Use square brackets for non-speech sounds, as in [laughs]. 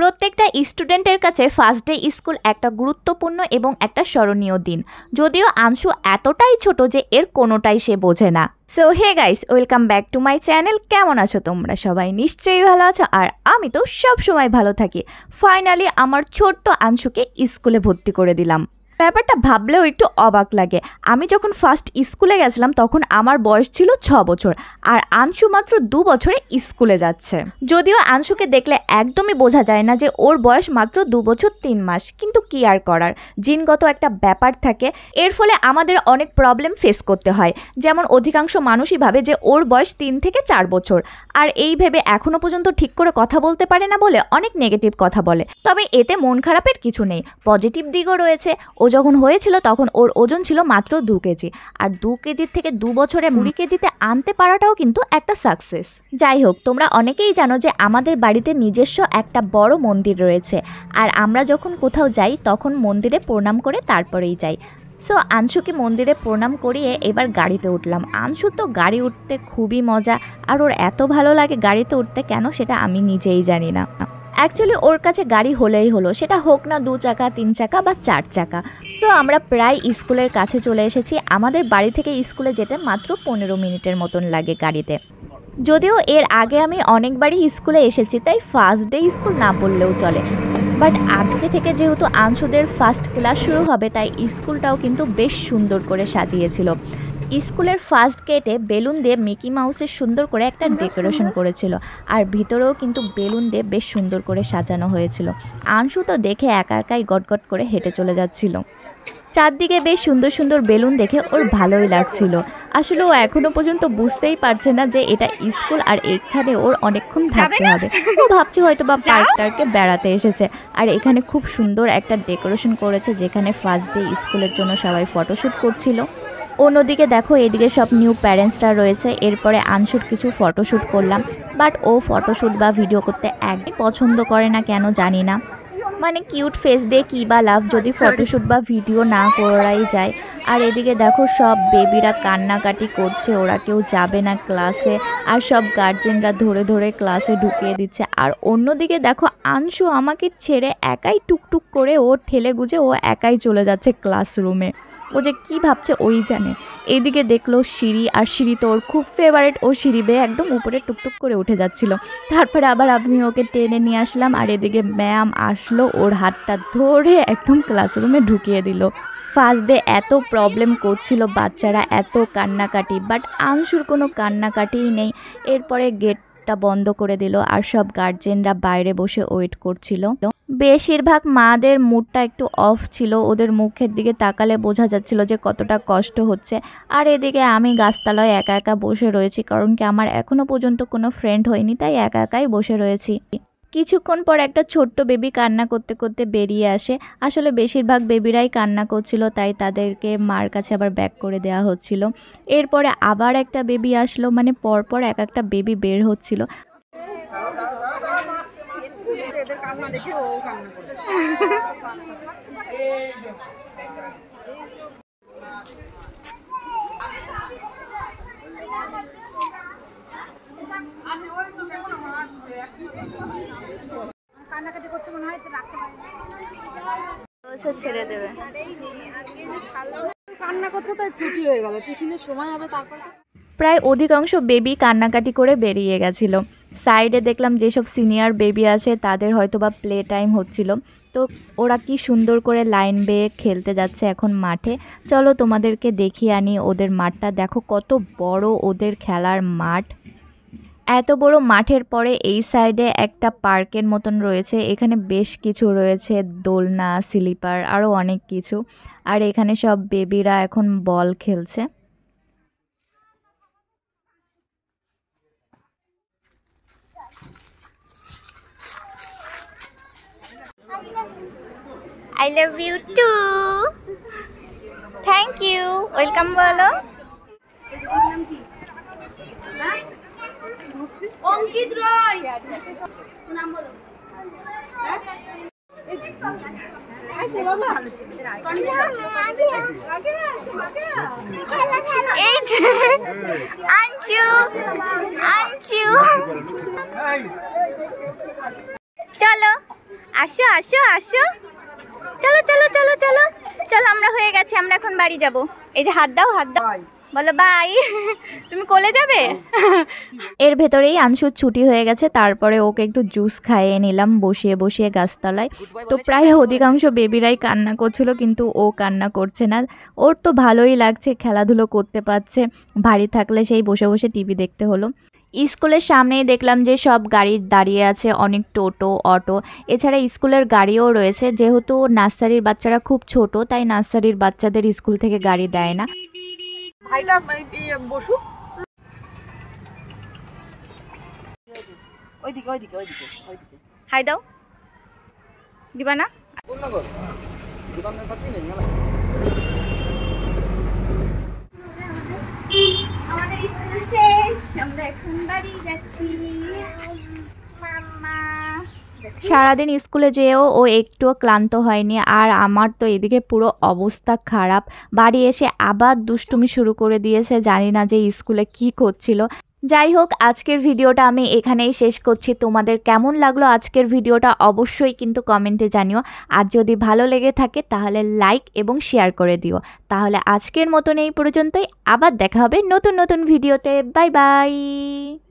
প্রত্যেকটা স্টুডেন্টের কাছে ফার্স্ট ডে স্কুল একটা গুরুত্বপূর্ণ এবং একটা স্মরণীয় দিন যদিও আংশু এতটাই ছোট যে এর কোনোটাই সে বোঝে না so hey guys welcome back to my channel কেমন আছো তোমরা সবাই নিশ্চয়ই ভালো আছো আর আমি তো সব সময় ভালো থাকি ফাইনালি আমার ছোট্ট আংশুকে স্কুলে ভর্তি করে দিলাম ব্যাপারটা ভাবলেও একটু অবাক লাগে আমি যখন ফার্স্ট স্কুলে গেছিলাম তখন আমার বয়স ছিল ছ বছর আর আনশু মাত্র দু বছরে স্কুলে যাচ্ছে যদিও আনশুকে দেখলে একদমই বোঝা যায় না যে ওর বয়স মাত্র দু বছর তিন মাস কিন্তু কি আর করার জিনগত একটা ব্যাপার থাকে এর ফলে আমাদের অনেক প্রবলেম ফেস করতে হয় যেমন অধিকাংশ মানুষই ভাবে যে ওর বয়স তিন থেকে চার বছর আর এই ভেবে এখনও পর্যন্ত ঠিক করে কথা বলতে পারে না বলে অনেক নেগেটিভ কথা বলে তবে এতে মন খারাপের কিছু নেই পজিটিভ দিকও রয়েছে ও যখন হয়েছিল তখন ওর ওজন ছিল মাত্র দু কেজি আর দু কেজির থেকে দু বছরে কুড়ি কেজিতে আনতে পারাটাও কিন্তু একটা সাকসেস যাই হোক তোমরা অনেকেই জানো যে আমাদের বাড়িতে নিজস্ব একটা বড় মন্দির রয়েছে আর আমরা যখন কোথাও যাই তখন মন্দিরে প্রণাম করে তারপরেই যাই সো আনশুকে মন্দিরে প্রণাম করিয়ে এবার গাড়িতে উঠলাম আনশু তো গাড়ি উঠতে খুবই মজা আর ওর এত ভালো লাগে গাড়িতে উঠতে কেন সেটা আমি নিজেই জানি না অ্যাকচুয়ালি ওর কাছে গাড়ি হলেই হলো সেটা হোক না দু চাকা তিন চাকা বা চার চাকা তো আমরা প্রায় স্কুলের কাছে চলে এসেছি আমাদের বাড়ি থেকে স্কুলে যেতে মাত্র পনেরো মিনিটের মতন লাগে গাড়িতে যদিও এর আগে আমি অনেকবারই স্কুলে এসেছি তাই ফার্স্ট ডে স্কুল না বললেও চলে বাট আজকে থেকে যেহেতু আংশুদের ফার্স্ট ক্লাস শুরু হবে তাই স্কুলটাও কিন্তু বেশ সুন্দর করে সাজিয়েছিল স্কুলের ফার্স্ট গেটে বেলুন দিয়ে মিকি মাউসের সুন্দর করে একটা ডেকোরেশন করেছিল আর ভিতরেও কিন্তু বেলুন দিয়ে বেশ সুন্দর করে সাজানো হয়েছিল আংশু তো দেখে একা একাই গটগট করে হেঁটে চলে যাচ্ছিল চারদিকে বেশ সুন্দর সুন্দর বেলুন দেখে ওর ভালোই লাগছিল আসলে ও এখনো পর্যন্ত বুঝতেই পারছে না যে এটা স্কুল আর এখানে ওর অনেকক্ষণ থাকতে হবে ও ভাবছে হয়তো বা পার্ক টার্কে বেড়াতে এসেছে আর এখানে খুব সুন্দর একটা ডেকোরেশন করেছে যেখানে ফার্স্ট ডে স্কুলের জন্য সবাই ফটোশ্যুট করছিল অন্যদিকে দেখো এদিকে সব নিউ প্যারেন্টসরা রয়েছে এরপরে আনশুট কিছু ফটোশ্যুট করলাম বাট ও ফটোশ্যুট বা ভিডিও করতে একদম পছন্দ করে না কেন জানি না মানে কিউট ফেস দিয়ে কী বা লাভ যদি ফটোশ্যুট বা ভিডিও না করাই যায় আর এদিকে দেখো সব বেবিরা কান্নাকাটি করছে ওরা কেউ যাবে না ক্লাসে আর সব গার্জেনরা ধরে ধরে ক্লাসে ঢুকিয়ে দিচ্ছে আর অন্যদিকে দেখো আনশু আমাকে ছেড়ে একাই টুকটুক করে ও ঠেলে গুজে ও একাই চলে যাচ্ছে ক্লাসরুমে ও যে কি ভাবছে ওই জানে এইদিকে দেখলো সিঁড়ি আর সিঁড়ি তো ওর খুব ফেভারেট ও সিঁড়ি বেয়ে একদম উপরে টুকটুক করে উঠে যাচ্ছিল তারপরে আবার আমি ওকে টেনে নিয়ে আসলাম আর এদিকে ম্যাম আসলো ওর হাতটা ধরে একদম ক্লাসরুমে ঢুকিয়ে দিল ফার্স্ট ডে এত প্রবলেম করছিল বাচ্চারা এত কান্নাকাটি বাট আংশুর কোনো কান্নাকাটিই নেই এরপরে গেট গেটটা বন্ধ করে দিল আর সব গার্জেনরা বাইরে বসে ওয়েট করছিল বেশিরভাগ মাদের মুডটা একটু অফ ছিল ওদের মুখের দিকে তাকালে বোঝা যাচ্ছিল যে কতটা কষ্ট হচ্ছে আর এদিকে আমি গাছতলায় একা একা বসে রয়েছি কারণ কি আমার এখনো পর্যন্ত কোনো ফ্রেন্ড হয়নি তাই একা একাই বসে রয়েছি কিছুক্ষণ পর একটা ছোট্ট বেবি কান্না করতে করতে বেরিয়ে আসে আসলে বেশিরভাগ বেবিরাই কান্না করছিল তাই তাদেরকে মার কাছে আবার ব্যাক করে দেওয়া হচ্ছিল এরপরে আবার একটা বেবি আসলো মানে পরপর এক একটা বেবি বের হচ্ছিল কান্না দেখে ও কান্না [laughs] বছর ছেড়ে দেবে কান্না করতে তাই ছুটি হয়ে গেল টিফিনের সময় হবে তারপর প্রায় অধিকাংশ বেবি কান্নাকাটি করে বেরিয়ে গেছিল সাইডে দেখলাম যেসব সিনিয়র বেবি আছে তাদের হয়তো বা প্লে টাইম হচ্ছিল তো ওরা কি সুন্দর করে লাইন বেয়ে খেলতে যাচ্ছে এখন মাঠে চলো তোমাদেরকে দেখিয়ে আনি ওদের মাঠটা দেখো কত বড় ওদের খেলার মাঠ এত বড় মাঠের পরে এই সাইডে একটা পার্কের মতন রয়েছে এখানে বেশ কিছু রয়েছে দোলনা স্লিপার আরও অনেক কিছু আর এখানে সব বেবিরা এখন বল খেলছে I love you too thank you welcome বলো রই নাম বলো এই যে চলো আসো আসো আসো চলো চলো চলো চলো চলো আমরা হয়ে গেছি আমরা এখন বাড়ি যাব এই যে হাত দাও হাত দাও বলো বাই তুমি কোলে যাবে এর ভেতরেই আনসুর ছুটি হয়ে গেছে তারপরে ওকে একটু জুস খাইয়ে নিলাম বসিয়ে বসিয়ে গাছতলায় তো প্রায় অধিকাংশ বেবিরাই কান্না করছিল কিন্তু ও কান্না করছে না ওর তো ভালোই লাগছে খেলাধুলো করতে পারছে ভারী থাকলে সেই বসে বসে টিভি দেখতে হলো স্কুলের সামনেই দেখলাম যে সব গাড়ি দাঁড়িয়ে আছে অনেক টোটো অটো এছাড়া স্কুলের গাড়িও রয়েছে যেহেতু নার্সারির বাচ্চারা খুব ছোট তাই নার্সারির বাচ্চাদের স্কুল থেকে গাড়ি দেয় না ভাইটা বসু ওইদিকে ওইদিকে ওইদিকে ওইদিকে হাই দিবা না আমাদের স্কুল শেষ আমরা এখন বাড়ি যাচ্ছি মাম্মা সারাদিন স্কুলে যেয়েও ও একটুও ক্লান্ত হয়নি আর আমার তো এদিকে পুরো অবস্থা খারাপ বাড়ি এসে আবার দুষ্টুমি শুরু করে দিয়েছে জানি না যে স্কুলে কি করছিল যাই হোক আজকের ভিডিওটা আমি এখানেই শেষ করছি তোমাদের কেমন লাগলো আজকের ভিডিওটা অবশ্যই কিন্তু কমেন্টে জানিও আর যদি ভালো লেগে থাকে তাহলে লাইক এবং শেয়ার করে দিও তাহলে আজকের মতন এই পর্যন্তই আবার দেখা হবে নতুন নতুন ভিডিওতে বাই বাই